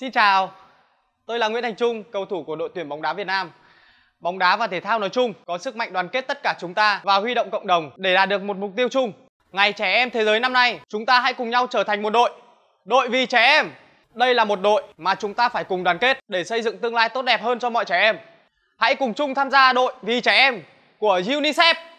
Xin chào, tôi là Nguyễn Thành Trung, cầu thủ của đội tuyển bóng đá Việt Nam. Bóng đá và thể thao nói chung có sức mạnh đoàn kết tất cả chúng ta và huy động cộng đồng để đạt được một mục tiêu chung. Ngày trẻ em thế giới năm nay, chúng ta hãy cùng nhau trở thành một đội. Đội vì trẻ em. Đây là một đội mà chúng ta phải cùng đoàn kết để xây dựng tương lai tốt đẹp hơn cho mọi trẻ em. Hãy cùng chung tham gia đội vì trẻ em của UNICEF.